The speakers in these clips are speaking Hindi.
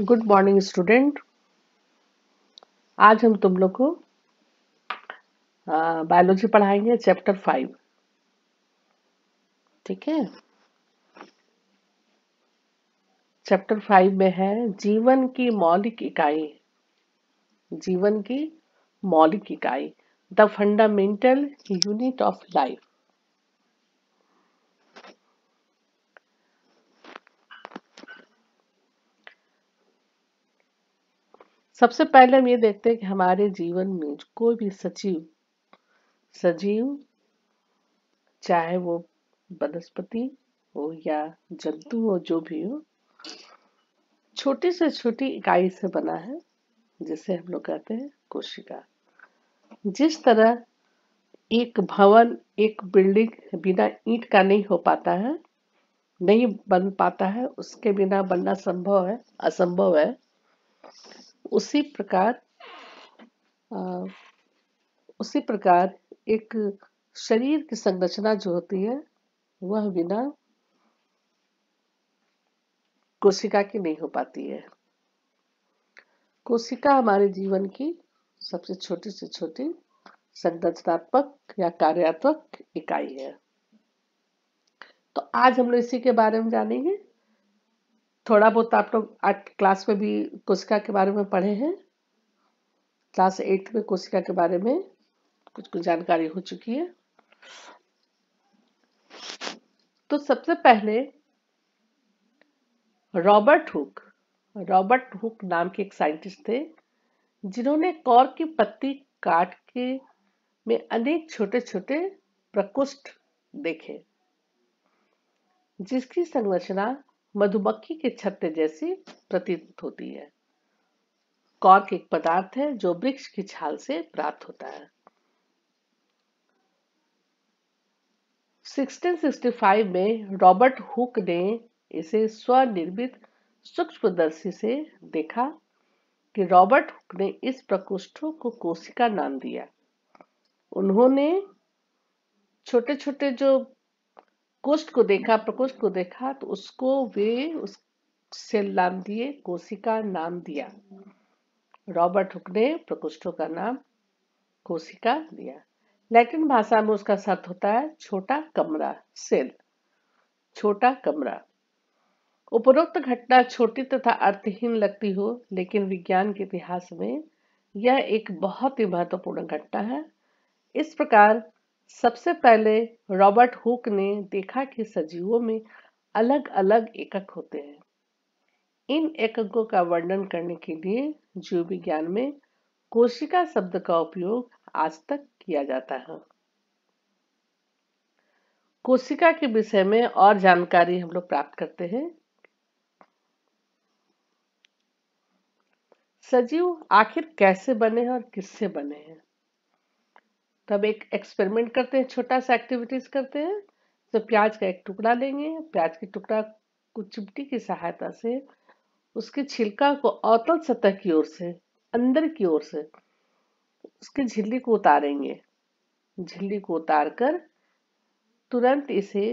गुड मॉर्निंग स्टूडेंट आज हम तुम लोग को बायोलॉजी पढ़ाएंगे चैप्टर फाइव ठीक है चैप्टर फाइव में है जीवन की मौलिक इकाई जीवन की मौलिक इकाई the fundamental unit of life सबसे पहले हम ये देखते हैं कि हमारे जीवन में कोई भी सचिव सजीव चाहे वो वनस्पति हो या जंतु हो जो भी हो छोटी से छोटी इकाई से बना है जिसे हम लोग कहते हैं कोशिका जिस तरह एक भवन एक बिल्डिंग बिना ईंट का नहीं हो पाता है नहीं बन पाता है उसके बिना बनना संभव है असंभव है उसी प्रकार आ, उसी प्रकार एक शरीर की संरचना जो होती है वह बिना कोशिका की नहीं हो पाती है कोशिका हमारे जीवन की सबसे छोटी से छोटी संरचनात्मक या कार्यात्मक इकाई है तो आज हम लोग इसी के बारे में जानेंगे थोड़ा बहुत आप लोग आठ क्लास में भी कोशिका के बारे में पढ़े हैं क्लास एट्थ में कोशिका के बारे में कुछ कुछ जानकारी हो चुकी है तो सबसे पहले रॉबर्ट हुक रॉबर्ट हुक नाम के एक साइंटिस्ट थे जिन्होंने कौर की पत्ती काट के में अनेक छोटे छोटे प्रकोष्ठ देखे जिसकी संरचना मधुमक्खी के छत्ते जैसी प्रतीत होती है कॉर्क एक पदार्थ है जो वृक्ष की छाल से प्राप्त होता है 1665 में रॉबर्ट हुक ने इसे स्वनिर्मित सूक्ष्मदर्शी से देखा कि रॉबर्ट हुक ने इस प्रकोष्ठों को कोशिका नाम दिया उन्होंने छोटे छोटे जो कुष्ठ को देखा प्रकोष्ठ को देखा तो उसको वे उससे नाम दिए कोशिका नाम दिया रॉबर्ट हुक ने प्रकोष्ठों का नाम कोशिका दिया लैटिन भाषा में उसका शब्द होता है छोटा कमरा सेल छोटा कमरा उपरोक्त घटना छोटी तथा अर्थहीन लगती हो लेकिन विज्ञान के इतिहास में यह एक बहुत ही महत्वपूर्ण घटना है इस प्रकार सबसे पहले रॉबर्ट हुक ने देखा कि सजीवों में अलग अलग एकक होते हैं इन एककों का वर्णन करने के लिए जीव विज्ञान में कोशिका शब्द का उपयोग आज तक किया जाता है कोशिका के विषय में और जानकारी हम लोग प्राप्त करते हैं सजीव आखिर कैसे बने हैं और किससे बने हैं तो एक एक्सपेरिमेंट करते हैं छोटा सा एक्टिविटीज़ करते हैं तो प्याज का एक टुकड़ा लेंगे प्याज के टुकड़ा को चिमटी की सहायता से उसके छिलका को अवतल सतह की ओर से अंदर की ओर से उसके झिल्ली को उतारेंगे झिल्ली को उतार कर तुरंत इसे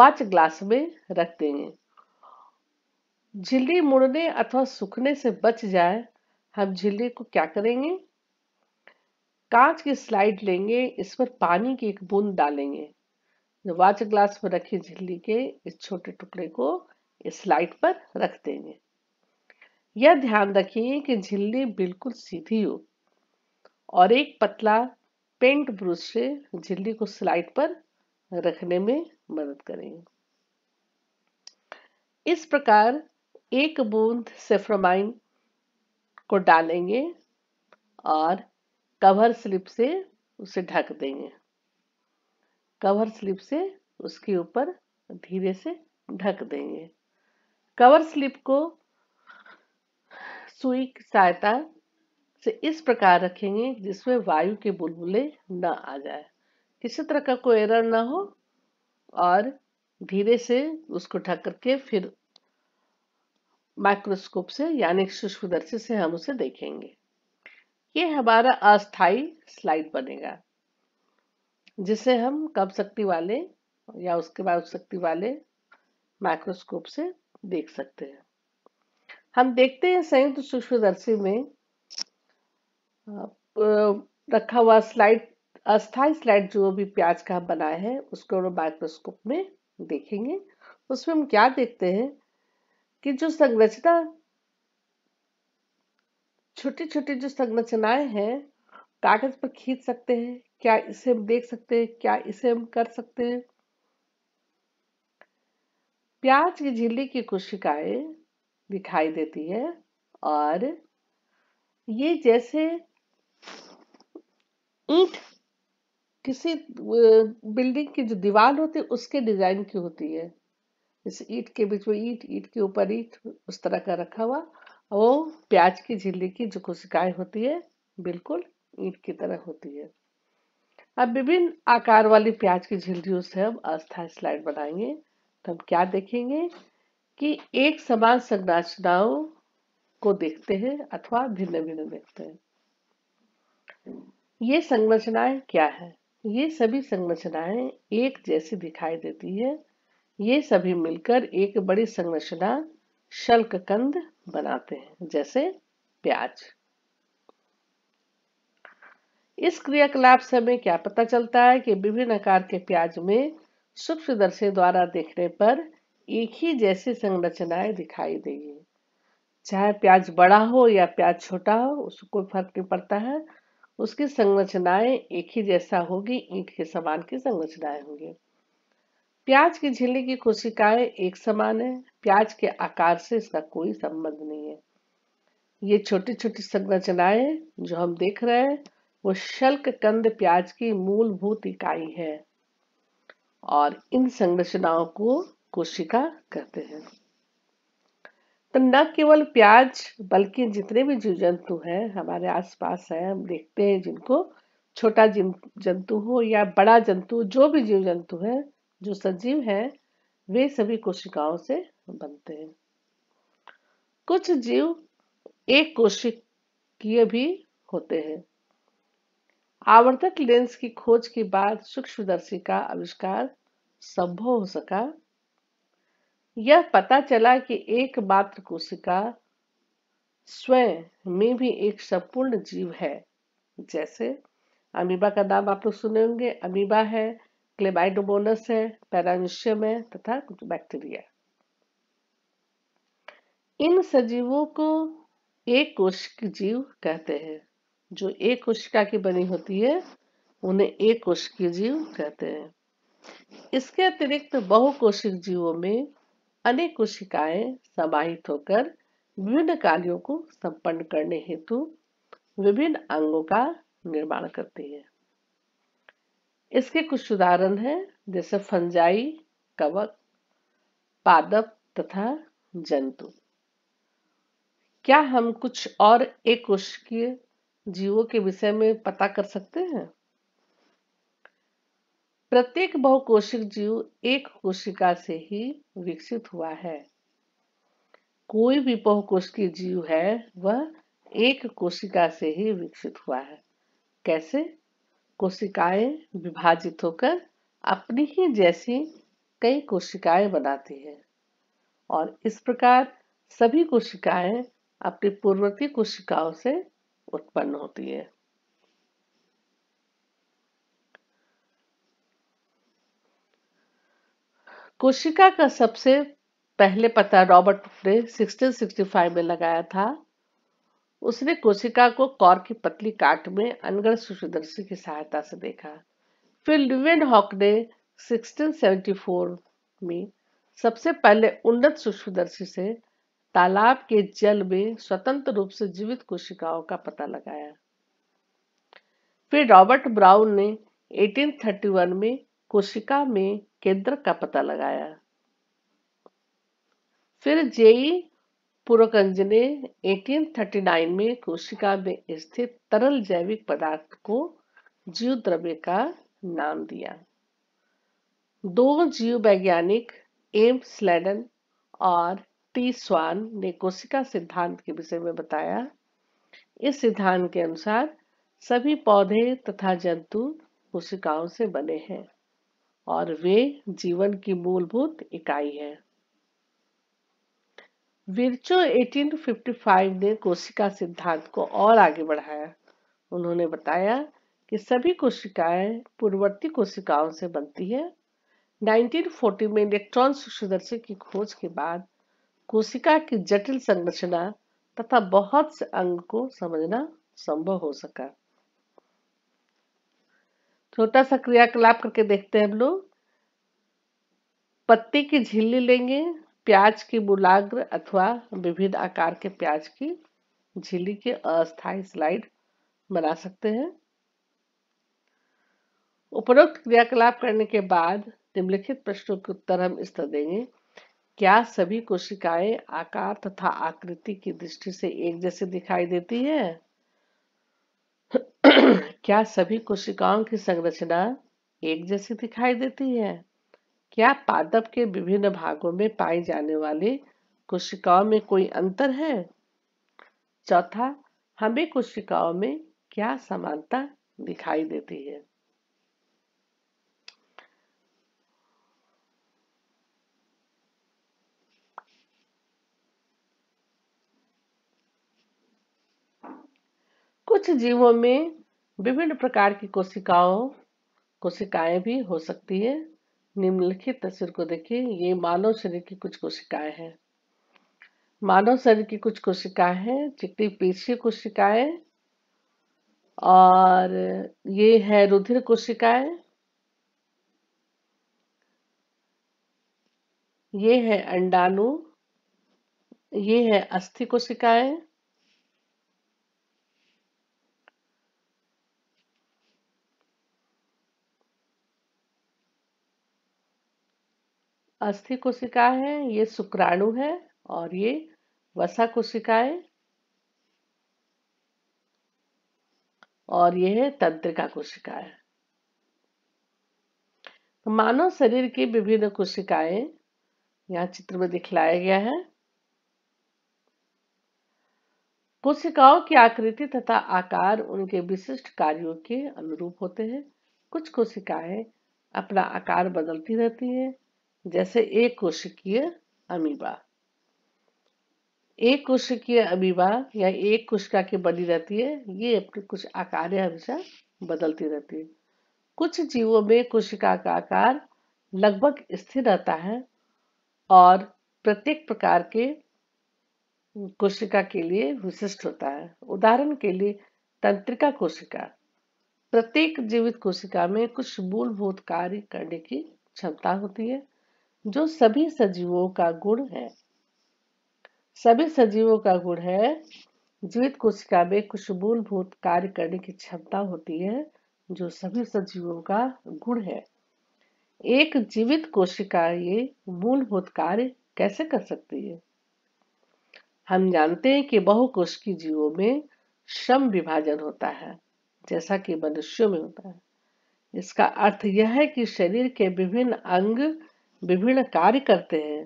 वाच ग्लास में रख देंगे झिल्ली मुड़ने अथवा सूखने से बच जाए हम झिल्ली को क्या करेंगे कांच की स्लाइड लेंगे इस पर पानी की एक बूंद डालेंगे जो वाच ग्लास पर रखी झिल्ली के इस छोटे टुकड़े को इस स्लाइड पर रख देंगे यह ध्यान रखिए कि झिल्ली बिल्कुल सीधी हो और एक पतला पेंट ब्रश से झिल्ली को स्लाइड पर रखने में मदद करेंगे इस प्रकार एक बूंद सेफ्रोमाइन को डालेंगे और कवर स्लिप से उसे ढक देंगे कवर स्लिप से उसके ऊपर धीरे से ढक देंगे कवर स्लिप को सुई की सहायता से इस प्रकार रखेंगे जिसमें वायु के बुलबुले न आ जाए किसी तरह का कोई एरर ना हो और धीरे से उसको ढक करके फिर माइक्रोस्कोप से यानी सूक्ष्मदर्शी से हम उसे देखेंगे ये हमारा अस्थाई स्लाइड बनेगा जिसे हम कम शक्ति वाले या उसके बाद शक्ति वाले माइक्रोस्कोप से देख सकते हैं हम देखते हैं संयुक्त तो सूक्ष्मदर्शी में रखा हुआ स्लाइड अस्थाई स्लाइड जो भी प्याज का हम बनाए हैं उसको हम माइक्रोस्कोप में देखेंगे उसमें हम क्या देखते हैं कि जो संरचना छोटी छोटी जो संरचनाएं हैं कागज पर खींच सकते हैं क्या इसे हम देख सकते हैं क्या इसे हम कर सकते हैं प्याज की झिल्ली की कोशिकाएं दिखाई देती है और ये जैसे ईट किसी बिल्डिंग की जो दीवार होती है उसके डिजाइन की होती है इस ईट के बीच में ईट ईट के ऊपर ईट उस तरह का रखा हुआ वो प्याज की झिल्ली की जो कोशिकाएं होती है बिल्कुल ईट की तरह होती है अब विभिन्न आकार वाली प्याज की झिल्लियों से हम अस्थायी स्लाइड बनाएंगे तो हम क्या देखेंगे कि एक समान संरचनाओं को देखते हैं अथवा भिन्न भिन्न देखते हैं ये संरचनाएं क्या है ये सभी संरचनाएं एक जैसी दिखाई देती है ये सभी मिलकर एक बड़ी संरचना शल्ककंद बनाते हैं जैसे प्याज इस क्रियाकलाप से हमें क्या पता चलता है कि विभिन्न आकार के प्याज में सूक्ष्मदर्शी द्वारा देखने पर एक ही जैसी संरचनाएं दिखाई देगी चाहे प्याज बड़ा हो या प्याज छोटा हो उसको कोई फर्क नहीं पड़ता है उसकी संरचनाएं एक ही जैसा होगी ईंट के समान की संरचनाएं होंगी प्याज की झिल्ली की कोशिकाएं एक समान है प्याज के आकार से इसका कोई संबंध नहीं है ये छोटी छोटी संरचनाएं जो हम देख रहे हैं वो शल्क कंद प्याज की मूलभूत इकाई है और इन संरचनाओं को कोशिका कहते हैं तो न केवल प्याज बल्कि जितने भी जीव जंतु हैं हमारे आसपास हैं हम देखते हैं जिनको छोटा जंतु हो या बड़ा जंतु जो भी जीव जंतु है जो सजीव है वे सभी कोशिकाओं से बनते हैं कुछ जीव एक कोशिकीय भी होते हैं आवर्तक लेंस की खोज के बाद सूक्ष्मदर्शी का आविष्कार संभव हो सका यह पता चला कि एकमात्र कोशिका स्वयं में भी एक संपूर्ण जीव है जैसे अमीबा का नाम आप लोग सुने होंगे अमीबा है क्लेबाइडोबोनस है पैरानशियम है तथा कुछ बैक्टीरिया इन सजीवों को एक कोशिक जीव कहते हैं जो एक कोशिका की बनी होती है उन्हें एक कोशिकीय जीव कहते हैं इसके अतिरिक्त बहुकोशिक जीवों में अनेक कोशिकाएं समाहित होकर विभिन्न कार्यों को संपन्न करने हेतु विभिन्न अंगों का निर्माण करती है इसके कुछ उदाहरण हैं जैसे फंजाई कवक पादप तथा जंतु क्या हम कुछ और एक कोशिकीय जीवों के विषय में पता कर सकते हैं प्रत्येक बहुकोशिक जीव एक कोशिका से ही विकसित हुआ है कोई भी बहुकोशिकीय जीव है वह एक कोशिका से ही विकसित हुआ है कैसे कोशिकाएं विभाजित होकर अपनी ही जैसी कई कोशिकाएं बनाती है और इस प्रकार सभी कोशिकाएं अपनी पूर्ववर्ती कोशिकाओं से उत्पन्न होती है कोशिका का सबसे पहले पता रॉबर्ट ने 1665 में लगाया था उसने कोशिका को कौर की पतली काट में अनगण सूक्ष्मदर्शी की सहायता से देखा फिर ल्यूवेन हॉक ने 1674 में सबसे पहले उन्नत सूक्ष्मदर्शी से तालाब के जल में स्वतंत्र रूप से जीवित कोशिकाओं का पता लगाया फिर रॉबर्ट ब्राउन ने 1831 में कोशिका में केंद्र का पता लगाया फिर जेई पुरकंज ने 1839 में कोशिका में स्थित तरल जैविक पदार्थ को जीव द्रव्य का नाम दिया दो जीव वैज्ञानिक एम स्लेडन और टी स्वान ने कोशिका सिद्धांत के विषय में बताया इस सिद्धांत के अनुसार सभी पौधे तथा जंतु कोशिकाओं से बने हैं और वे जीवन की मूलभूत इकाई है बिरचो 1855 ने कोशिका सिद्धांत को और आगे बढ़ाया उन्होंने बताया कि सभी कोशिकाएं पूर्ववर्ती कोशिकाओं से बनती है 1940 में इलेक्ट्रॉन सूक्ष्मदर्शी की खोज के बाद कोशिका की जटिल संरचना तथा बहुत से अंग को समझना संभव हो सका छोटा सा क्रियाकलाप करके देखते हैं हम लोग पत्ती की झिल्ली लेंगे प्याज की बुलाग्र अथवा विभिन्न आकार के प्याज की झिल्ली के अस्थायी स्लाइड बना सकते हैं उपरोक्त क्रियाकलाप करने के बाद निम्नलिखित प्रश्नों के उत्तर हम इस तरह देंगे क्या सभी कोशिकाएं आकार तथा आकृति की दृष्टि से एक जैसे दिखाई देती है क्या सभी कोशिकाओं की संरचना एक जैसी दिखाई देती है क्या पादप के विभिन्न भागों में पाई जाने वाली कोशिकाओं में कोई अंतर है चौथा हमें कोशिकाओं में क्या समानता दिखाई देती है कुछ जीवों में विभिन्न प्रकार की कोशिकाओं कोशिकाएं भी हो सकती है निम्नलिखित तस्वीर को देखिए ये मानव शरीर की कुछ कोशिकाएं हैं मानव शरीर की कुछ कोशिकाएं हैं चिकनी पेशी कोशिकाएं और ये है रुधिर कोशिकाएं ये है अंडाणु ये है अस्थि कोशिकाएं अस्थि कोशिका है ये शुक्राणु है और ये वसा कोशिकाएं और ये है तंत्रिका कोशिकाएं तो मानव शरीर की विभिन्न कोशिकाएं यहाँ चित्र में दिखलाया गया है कोशिकाओं की आकृति तथा आकार उनके विशिष्ट कार्यों के अनुरूप होते हैं कुछ कोशिकाएं अपना आकार बदलती रहती हैं जैसे एक कोशिकीय अमीबा एक कोशिकीय अमीबा या एक कोशिका की बनी रहती है ये अपने कुछ आकार हमेशा बदलती रहती है कुछ जीवों में कोशिका का आकार लगभग स्थिर रहता है और प्रत्येक प्रकार के कोशिका के लिए विशिष्ट होता है उदाहरण के लिए तंत्रिका कोशिका प्रत्येक जीवित कोशिका में कुछ मूलभूत कार्य करने की क्षमता होती है जो सभी सजीवों का गुण है सभी सजीवों का गुण है जीवित कोशिका में कुछ मूलभूत कार्य करने की क्षमता होती है जो सभी सजीवों का गुण है एक जीवित कोशिका ये मूलभूत कार्य कैसे कर सकती है हम जानते हैं कि बहुकोशिकीय जीवों में श्रम विभाजन होता है जैसा कि मनुष्यों में होता है इसका अर्थ यह है कि शरीर के विभिन्न अंग विभिन्न कार्य करते हैं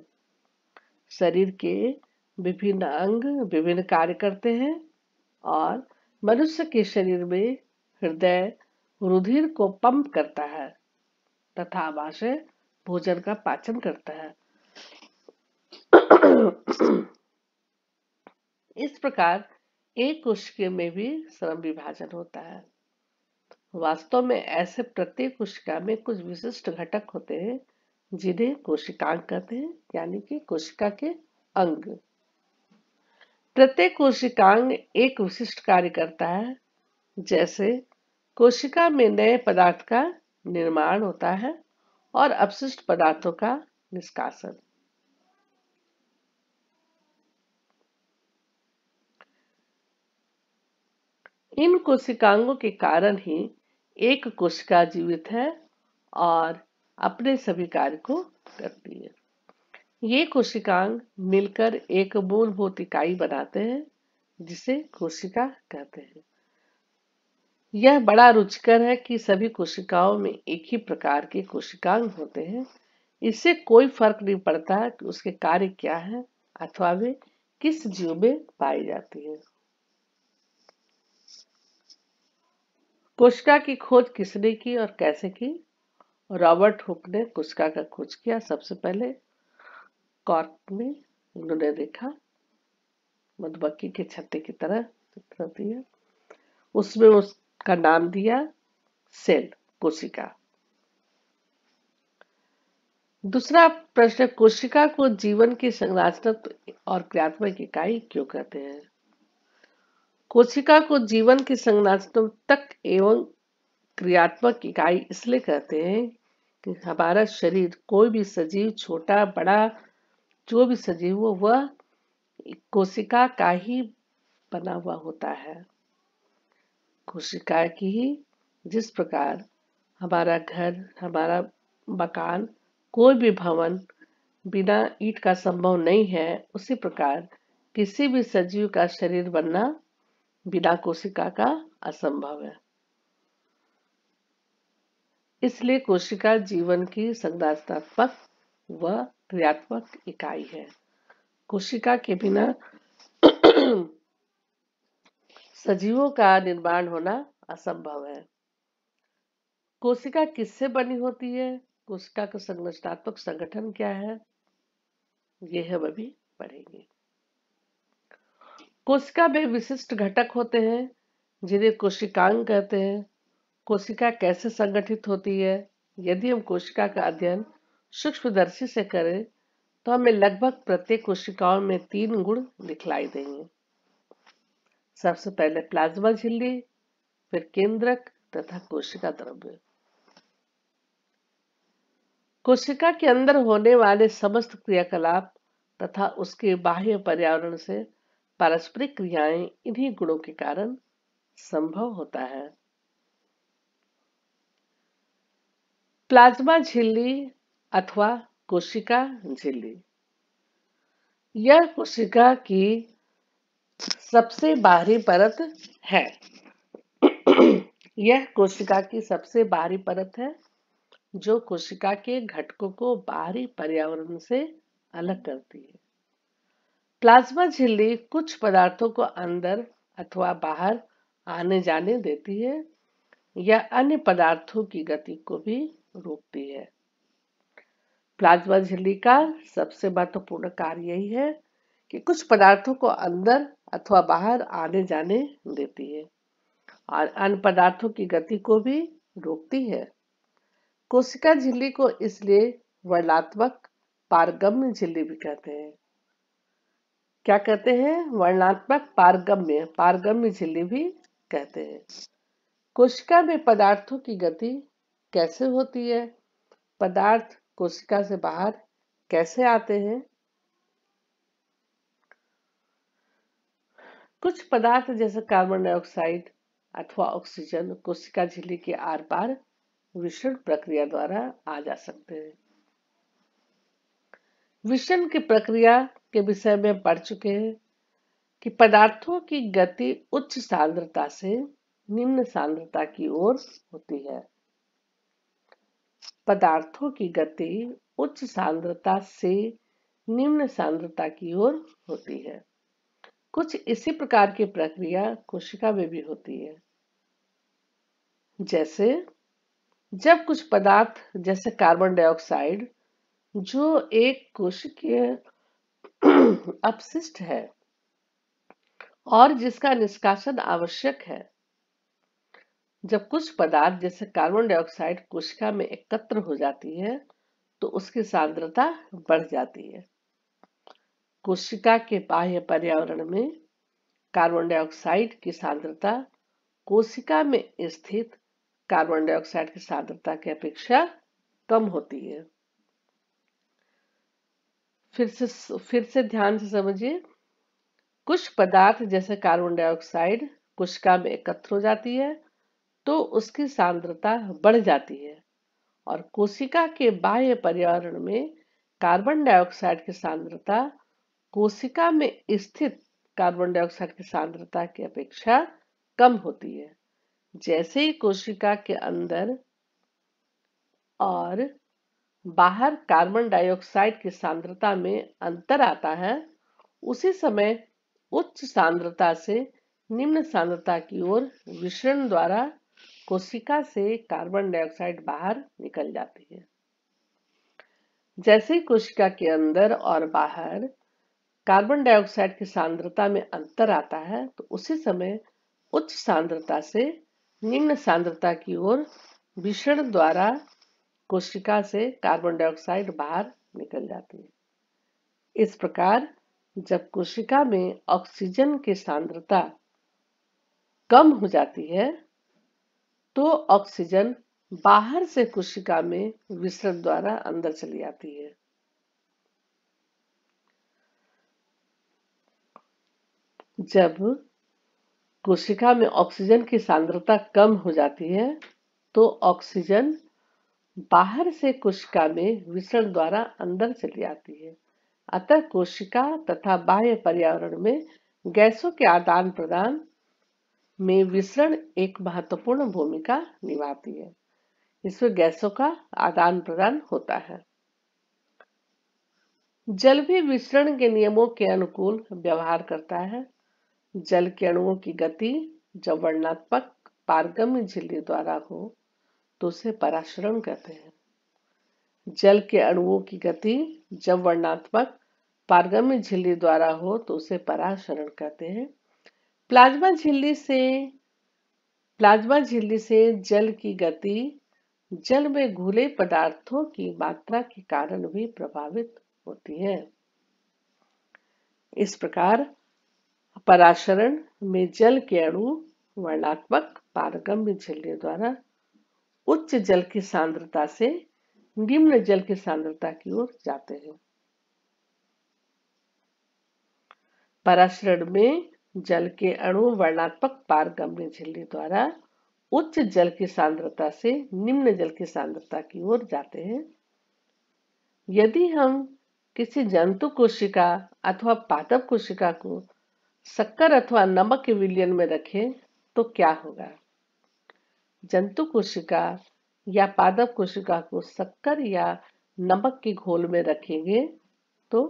शरीर के विभिन्न अंग विभिन्न कार्य करते हैं और मनुष्य के शरीर में हृदय रुधिर को पंप करता है तथा आमाशय भोजन का पाचन करता है इस प्रकार एक कोशिका में भी श्रम विभाजन होता है वास्तव में ऐसे प्रत्येक कोशिका में कुछ विशिष्ट घटक होते हैं जिन्हें कोशिकांग कहते हैं यानी कि कोशिका के अंग प्रत्येक कोशिकांग एक विशिष्ट कार्य करता है जैसे कोशिका में नए पदार्थ का निर्माण होता है और अपशिष्ट पदार्थों का निष्कासन इन कोशिकांगों के कारण ही एक कोशिका जीवित है और अपने सभी कार्य को करती है ये कोशिकांग मिलकर एक मूलभूत इकाई बनाते हैं जिसे कोशिका कहते हैं यह बड़ा रुचिकर है कि सभी कोशिकाओं में एक ही प्रकार के कोशिकांग होते हैं इससे कोई फर्क नहीं पड़ता कि उसके कार्य क्या है अथवा वे किस जीव में पाई जाती है कोशिका की खोज किसने की और कैसे की रॉबर्ट हुक ने कुशका का खोज किया सबसे पहले कॉर्क में उन्होंने देखा मधुबक्की के छत्ते की तरह चित्र दिया उसमें उसका नाम दिया सेल कोशिका दूसरा प्रश्न कोशिका को जीवन की संरचना और क्रियात्मक इकाई क्यों कहते हैं कोशिका को जीवन की तक एवं क्रियात्मक इकाई इसलिए कहते हैं कि हमारा शरीर कोई भी सजीव छोटा बड़ा जो भी सजीव हो वह कोशिका का ही बना हुआ होता है कोशिका की ही जिस प्रकार हमारा घर हमारा मकान कोई भी भवन बिना ईट का संभव नहीं है उसी प्रकार किसी भी सजीव का शरीर बनना बिना कोशिका का असंभव है इसलिए कोशिका जीवन की संदात्मक व क्रियात्मक इकाई है कोशिका के बिना सजीवों का निर्माण होना असंभव है कोशिका किससे बनी होती है कोशिका का संरचनात्मक संगठन क्या है यह हम अभी पढ़ेंगे कोशिका में विशिष्ट घटक होते हैं जिन्हें कोशिकांग कहते हैं कोशिका कैसे संगठित होती है यदि हम कोशिका का अध्ययन सूक्ष्मदर्शी से करें तो हमें लगभग प्रत्येक कोशिकाओं में तीन गुण दिखलाई देंगे सबसे पहले प्लाज्मा झिल्ली फिर केंद्रक तथा कोशिका द्रव्य कोशिका के अंदर होने वाले समस्त क्रियाकलाप तथा उसके बाह्य पर्यावरण से पारस्परिक क्रियाएं इन्हीं गुणों के कारण संभव होता है प्लाज्मा झिल्ली अथवा कोशिका झिल्ली यह कोशिका की सबसे बाहरी परत है यह कोशिका की सबसे बाहरी परत है जो कोशिका के घटकों को बाहरी पर्यावरण से अलग करती है प्लाज्मा झिल्ली कुछ पदार्थों को अंदर अथवा बाहर आने जाने देती है यह अन्य पदार्थों की गति को भी रोकती है प्लाज्मा झिल्ली का सबसे महत्वपूर्ण कार्य यही है कि कुछ पदार्थों को अंदर अथवा बाहर आने जाने देती है और अन्य पदार्थों की गति को भी रोकती है कोशिका झिल्ली को इसलिए वर्णात्मक पारगम्य झिल्ली भी कहते हैं क्या कहते हैं वर्णात्मक पारगम्य पारगम्य झिल्ली भी कहते हैं कोशिका में पदार्थों की गति कैसे होती है पदार्थ कोशिका से बाहर कैसे आते हैं कुछ पदार्थ जैसे कार्बन डाइऑक्साइड अथवा ऑक्सीजन कोशिका झिल्ली के आर पार विषण प्रक्रिया द्वारा आ जा सकते हैं विषण की प्रक्रिया के विषय में पढ़ चुके हैं कि पदार्थों की गति उच्च सांद्रता से निम्न सांद्रता की ओर होती है पदार्थों की गति उच्च सांद्रता से निम्न सांद्रता की ओर होती है कुछ इसी प्रकार की प्रक्रिया कोशिका में भी होती है जैसे जब कुछ पदार्थ जैसे कार्बन डाइऑक्साइड जो एक कोशिकीय अपशिष्ट है और जिसका निष्कासन आवश्यक है जब कुछ पदार्थ जैसे कार्बन डाइऑक्साइड कोशिका में एकत्र हो जाती है तो उसकी सांद्रता बढ़ जाती है कोशिका के बाह्य पर्यावरण में कार्बन डाइऑक्साइड की सांद्रता कोशिका में स्थित कार्बन डाइऑक्साइड की सांद्रता की अपेक्षा कम होती है फिर से फिर से ध्यान से समझिए कुछ पदार्थ जैसे कार्बन डाइऑक्साइड कोशिका में एकत्र हो जाती है तो उसकी सांद्रता बढ़ जाती है और कोशिका के बाह्य पर्यावरण में कार्बन डाइऑक्साइड की सांद्रता कोशिका में स्थित कार्बन डाइऑक्साइड की सांद्रता की अपेक्षा कम होती है जैसे ही कोशिका के अंदर और बाहर कार्बन डाइऑक्साइड की सांद्रता में अंतर आता है उसी समय उच्च सांद्रता से निम्न सांद्रता की ओर विषण द्वारा कोशिका से कार्बन डाइऑक्साइड बाहर निकल जाती है जैसे कोशिका के अंदर और बाहर कार्बन डाइऑक्साइड की सांद्रता में अंतर आता है तो उसी समय उच्च सांद्रता से निम्न सांद्रता की ओर भीषण द्वारा कोशिका से कार्बन डाइऑक्साइड बाहर निकल जाती है इस प्रकार जब कोशिका में ऑक्सीजन की सांद्रता कम हो जाती है तो ऑक्सीजन बाहर से कोशिका में विसरण द्वारा अंदर चली आती है जब कोशिका में ऑक्सीजन की सांद्रता कम हो जाती है तो ऑक्सीजन बाहर से कोशिका में विसरण द्वारा अंदर चली आती है अतः कोशिका तथा बाह्य पर्यावरण में गैसों के आदान प्रदान में विसरण एक महत्वपूर्ण भूमिका निभाती है इसमें गैसों का आदान प्रदान होता है जल भी विसरण के नियमों के अनुकूल व्यवहार करता है जल के अणुओं की गति जब वर्णात्मक पारगम्य झिल्ली द्वारा हो तो उसे पराशरण कहते हैं जल के अणुओं की गति जब वर्णात्मक पारगम्य झिल्ली द्वारा हो तो उसे पराशरण कहते हैं प्लाज्मा झिल्ली से प्लाज्मा झिल्ली से जल की गति जल में घुले पदार्थों की मात्रा के कारण भी प्रभावित होती है इस प्रकार पराशरण में जल के अणु वर्णात्मक पारगम्य झिल्लियों द्वारा उच्च जल की सांद्रता से निम्न जल की सांद्रता की ओर जाते हैं पराशरण में जल के अणु वर्णात्मक पारगम्य झिल्ली द्वारा उच्च जल की सांद्रता से निम्न जल की सांद्रता की ओर जाते हैं यदि हम किसी जंतु कोशिका अथवा पादप कोशिका को शक्कर अथवा नमक के विलयन में रखें तो क्या होगा जंतु कोशिका या पादप कोशिका को शक्कर या नमक के घोल में रखेंगे तो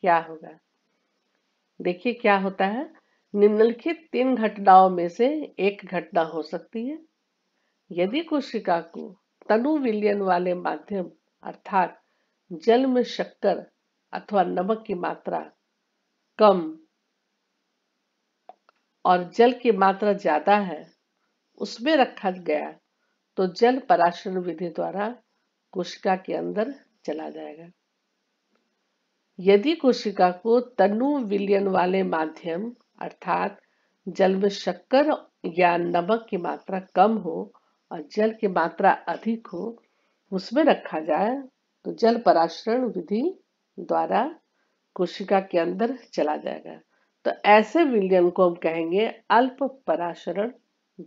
क्या होगा देखिए क्या होता है निम्नलिखित तीन घटनाओं में से एक घटना हो सकती है यदि कोशिका को तनु विलयन वाले माध्यम अर्थात जल में शक्कर अथवा नमक की मात्रा कम और जल की मात्रा ज्यादा है उसमें रखा गया तो जल पराशन विधि द्वारा कोशिका के अंदर चला जाएगा यदि कोशिका को तनु विलयन वाले माध्यम अर्थात जल में शक्कर या नमक की मात्रा कम हो और जल की मात्रा अधिक हो उसमें रखा जाए तो जल पराश्रण विधि द्वारा कोशिका के अंदर चला जाएगा तो ऐसे विलियन को हम कहेंगे अल्प पराशरण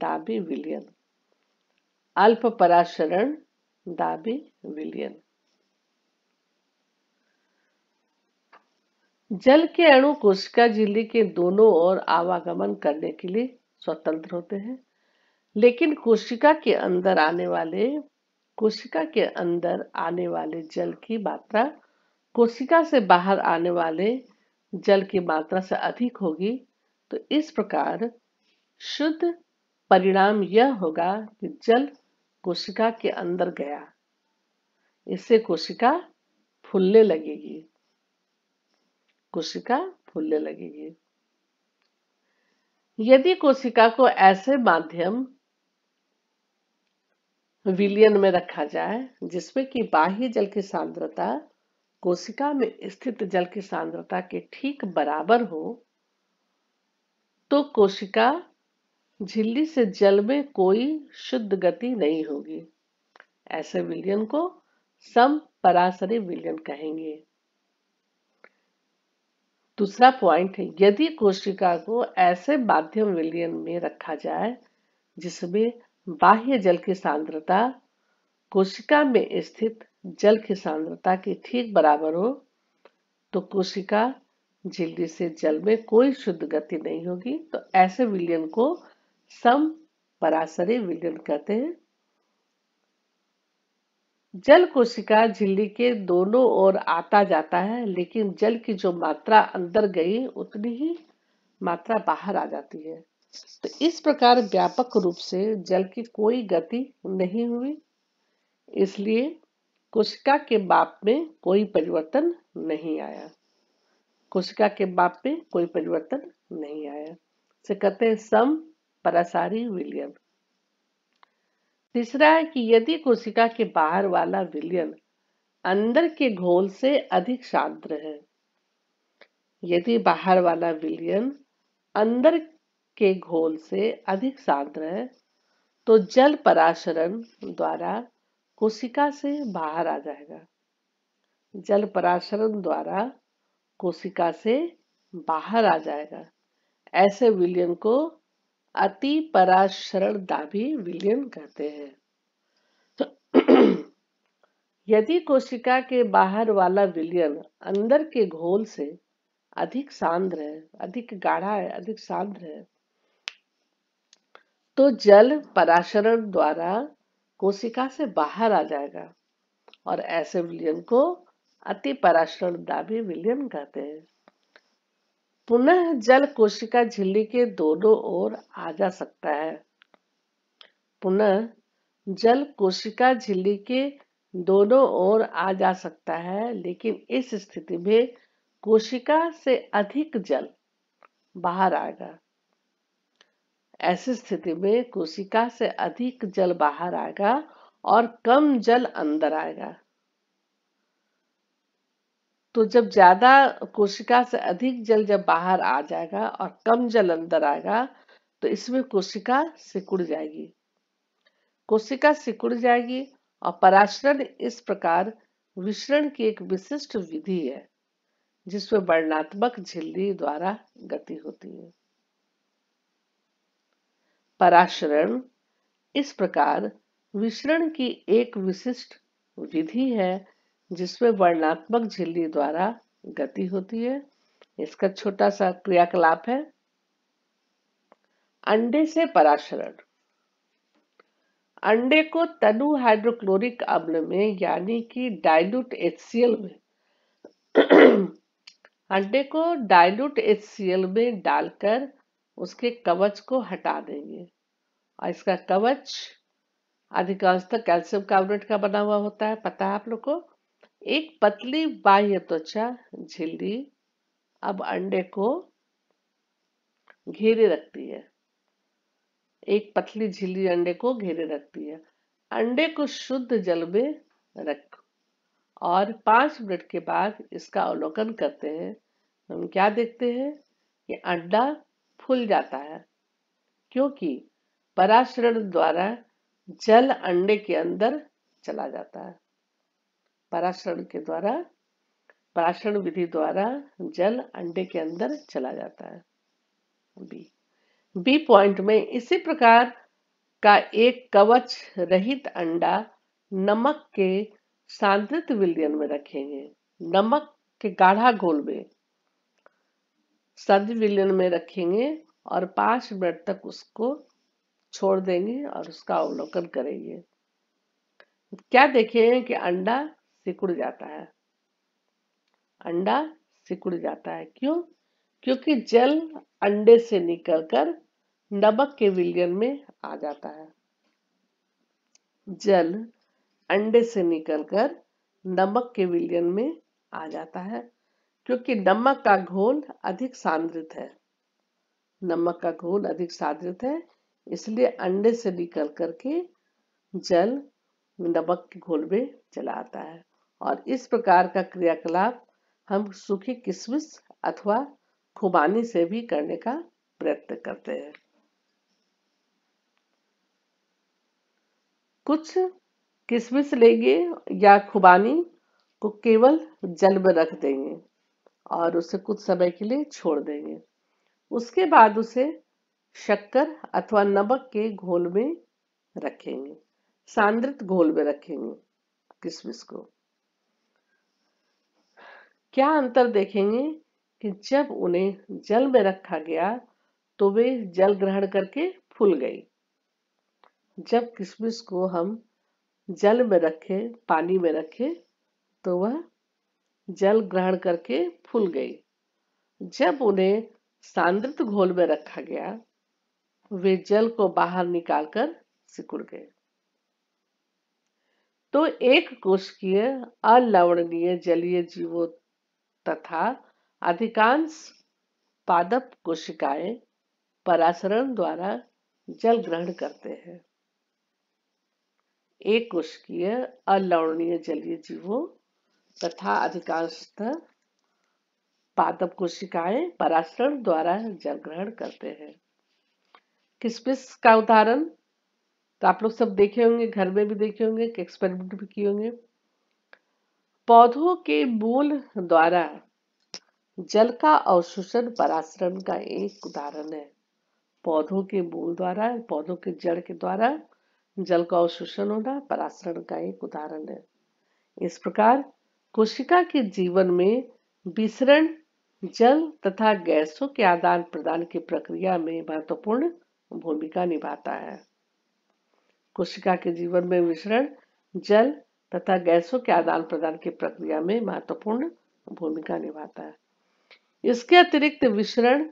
दाबी विलियन अल्प पराशरण दाबी विलियन जल के अणु कोशिका झिल्ली के दोनों ओर आवागमन करने के लिए स्वतंत्र होते हैं लेकिन कोशिका के अंदर आने वाले कोशिका के अंदर आने वाले जल की मात्रा कोशिका से बाहर आने वाले जल की मात्रा से अधिक होगी तो इस प्रकार शुद्ध परिणाम यह होगा कि जल कोशिका के अंदर गया इससे कोशिका फूलने लगेगी कोशिका फूलने लगेगी यदि कोशिका को ऐसे माध्यम विलियन में रखा जाए जिसमें कि बाह्य जल की सांद्रता कोशिका में स्थित जल की सांद्रता के ठीक बराबर हो तो कोशिका झिल्ली से जल में कोई शुद्ध गति नहीं होगी ऐसे विलियन को सम परासरी विलियन कहेंगे दूसरा पॉइंट यदि कोशिका को ऐसे माध्यम विलयन में रखा जाए जिसमें बाह्य जल की सांद्रता कोशिका में स्थित जल की सांद्रता के ठीक बराबर हो तो कोशिका झिल्ली से जल में कोई शुद्ध गति नहीं होगी तो ऐसे विलयन को सम परासरी विलयन कहते हैं जल कोशिका झिल्ली के दोनों ओर आता जाता है लेकिन जल की जो मात्रा अंदर गई उतनी ही मात्रा बाहर आ जाती है तो इस प्रकार व्यापक रूप से जल की कोई गति नहीं हुई इसलिए कोशिका के बाप में कोई परिवर्तन नहीं आया कोशिका के बाप में कोई परिवर्तन नहीं आया से कहते हैं सम परासारी विलियम तीसरा है कि यदि कोशिका के बाहर वाला विलयन अंदर के घोल से अधिक सांद्र है यदि बाहर वाला विलयन अंदर के घोल से अधिक सांद्र है तो जल पराशरण द्वारा कोशिका से बाहर आ जाएगा जल पराशरण द्वारा कोशिका से बाहर आ जाएगा ऐसे विलयन को अति पराशरण दाभी विलयन कहते हैं तो यदि कोशिका के बाहर वाला विलयन अंदर के घोल से अधिक सांद्र है अधिक गाढ़ा है अधिक सांद्र है तो जल पराशरण द्वारा कोशिका से बाहर आ जाएगा और ऐसे विलयन को अति पराशरण दाभी विलयन कहते हैं पुनः जल कोशिका झिल्ली के दोनों ओर आ जा सकता है पुनः जल कोशिका झिल्ली के दोनों ओर आ जा सकता है लेकिन इस स्थिति में कोशिका से अधिक जल बाहर आएगा ऐसी स्थिति में कोशिका से अधिक जल बाहर आएगा और कम जल अंदर आएगा तो जब ज़्यादा कोशिका से अधिक जल जब बाहर आ जाएगा और कम जल अंदर आएगा तो इसमें कोशिका सिकुड़ जाएगी कोशिका सिकुड़ जाएगी और पराश्रण इस प्रकार विश्रण की एक विशिष्ट विधि है जिसमें वर्णात्मक झिल्ली द्वारा गति होती है पराश्रण इस प्रकार विसरण की एक विशिष्ट विधि है जिसमें वर्णात्मक झिल्ली द्वारा गति होती है इसका छोटा सा क्रियाकलाप है अंडे से पराशरण अंडे को तनु हाइड्रोक्लोरिक अम्ल में यानी कि डाइल्यूट एचसीएल में अंडे को डाइल्यूट एचसीएल में डालकर उसके कवच को हटा देंगे और इसका कवच अधिकांशतः कैल्शियम कार्बोनेट का बना हुआ होता है पता है आप लोग को एक पतली बाह्य त्वचा झिल्ली अब अंडे को घेरे रखती है एक पतली झिल्ली अंडे को घेरे रखती है अंडे को शुद्ध जल में रख और पांच मिनट के बाद इसका अवलोकन करते हैं हम क्या देखते हैं कि अंडा फूल जाता है क्योंकि पराश्रण द्वारा जल अंडे के अंदर चला जाता है पराश्रण के द्वारा पराश्रण विधि द्वारा जल अंडे के अंदर चला जाता है बी बी पॉइंट में इसी प्रकार का एक कवच रहित अंडा नमक के सांद्रित विलयन में रखेंगे नमक के गाढ़ा घोल में सांद्रित विलयन में रखेंगे और पांच मिनट तक उसको छोड़ देंगे और उसका अवलोकन करेंगे क्या देखें कि अंडा सिकुड़ जाता है अंडा सिकुड़ जाता है क्यों क्योंकि जल अंडे से निकलकर नमक के विलयन में आ जाता है जल अंडे से निकलकर नमक के विलयन में आ जाता है क्योंकि नमक का घोल अधिक सांद्रित है नमक का घोल अधिक सांद्रित है इसलिए अंडे से निकल करके जल नमक के घोल में चला आता है और इस प्रकार का क्रियाकलाप हम सुखी किसमिस अथवा खुबानी से भी करने का प्रयत्न करते हैं कुछ किशमिश लेंगे या खुबानी को केवल जल में रख देंगे और उसे कुछ समय के लिए छोड़ देंगे उसके बाद उसे शक्कर अथवा नमक के घोल में रखेंगे सांद्रित घोल में रखेंगे किसमिस को क्या अंतर देखेंगे कि जब उन्हें जल में रखा गया तो वे जल ग्रहण करके फूल गई जब किशमिश को हम जल में रखे पानी में रखे तो वह जल ग्रहण करके फूल गई जब उन्हें सांद्रित घोल में रखा गया वे जल को बाहर निकालकर सिकुड़ गए तो एक कोशिकीय अलवणनीय जलीय जीवों तथा अधिकांश पादप कोशिकाएं परासरण द्वारा जल ग्रहण करते हैं एक कोशिकीय अलवणीय जलीय जीवों तथा अधिकांशतः पादप कोशिकाएं परासरण द्वारा जल ग्रहण करते हैं किसमिस का उदाहरण तो आप लोग सब देखे होंगे घर में भी देखे होंगे एक्सपेरिमेंट भी किए होंगे पौधों के मूल द्वारा जल का अवशोषण पराश्रम का एक उदाहरण है पौधों के मूल द्वारा पौधों के जड़ के द्वारा जल का अवशोषण होना पराश्रम का एक उदाहरण है इस प्रकार कोशिका के जीवन में विसरण जल तथा गैसों के आदान प्रदान की प्रक्रिया में महत्वपूर्ण भूमिका निभाता है कोशिका के जीवन में मिश्रण जल तथा गैसों के आदान प्रदान की प्रक्रिया में महत्वपूर्ण भूमिका निभाता है इसके अतिरिक्त विशरण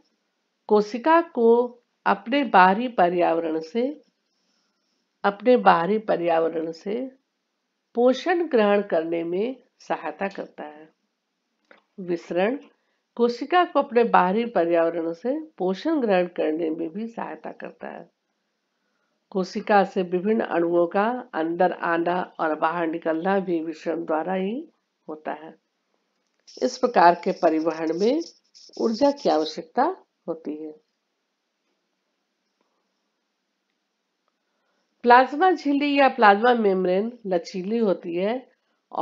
कोशिका को अपने बाहरी पर्यावरण से अपने बाहरी पर्यावरण से पोषण ग्रहण करने में सहायता करता है विसरण कोशिका को अपने बाहरी पर्यावरण से पोषण ग्रहण करने में भी सहायता करता है कोशिका से विभिन्न अणुओं का अंदर आना और बाहर निकलना भी विषम द्वारा ही होता है इस प्रकार के परिवहन में ऊर्जा की आवश्यकता होती है प्लाज्मा झिल्ली या प्लाज्मा मेम्ब्रेन लचीली होती है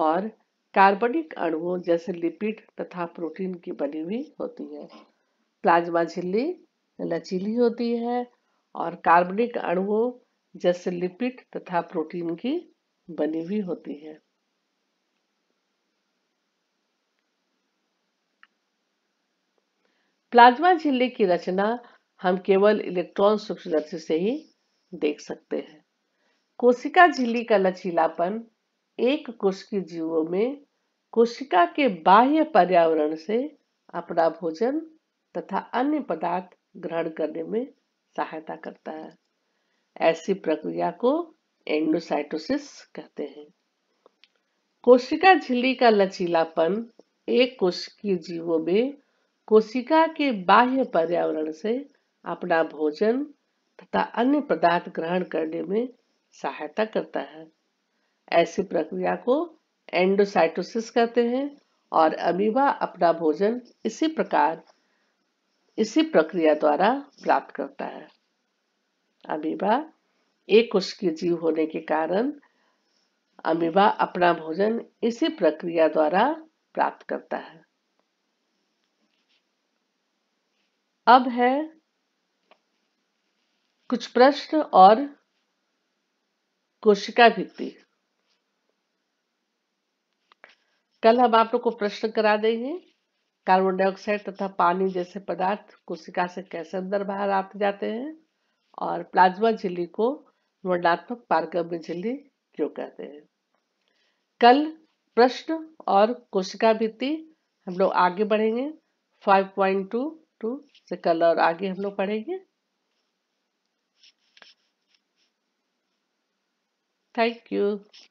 और कार्बनिक अणुओं जैसे लिपिड तथा प्रोटीन की बनी हुई होती है प्लाज्मा झिल्ली लचीली होती है और कार्बनिक अणुओं जैसे लिपिड तथा प्रोटीन की बनी हुई होती है प्लाज्मा झिल्ली की रचना हम केवल इलेक्ट्रॉन सूक्ष्मदर्शी से ही देख सकते हैं कोशिका झिल्ली का लचीलापन एक कोशिकीय जीवों में कोशिका के बाह्य पर्यावरण से अपना भोजन तथा अन्य पदार्थ ग्रहण करने में सहायता करता है ऐसी प्रक्रिया को एंडोसाइटोसिस कहते हैं कोशिका झिल्ली का लचीलापन एक कोशिकीय जीवों में कोशिका के बाह्य पर्यावरण से अपना भोजन तथा अन्य पदार्थ ग्रहण करने में सहायता करता है ऐसी प्रक्रिया को एंडोसाइटोसिस कहते हैं और अमीबा अपना भोजन इसी प्रकार इसी प्रक्रिया द्वारा प्राप्त करता है अमीबा एक कोशिकीय जीव होने के कारण अमीबा अपना भोजन इसी प्रक्रिया द्वारा प्राप्त करता है अब है कुछ प्रश्न और कोशिका भित्ति कल हम आप लोग को प्रश्न करा देंगे कार्बन डाइऑक्साइड तथा पानी जैसे पदार्थ कोशिका से कैसे अंदर बाहर आते जाते हैं और प्लाज्मा झिल्ली को वर्णात्मक पारगम्य झिल्ली क्यों कहते हैं कल प्रश्न और कोशिका भित्ति हम लोग आगे बढ़ेंगे 5.2 टू से कल और आगे हम लोग पढ़ेंगे थैंक यू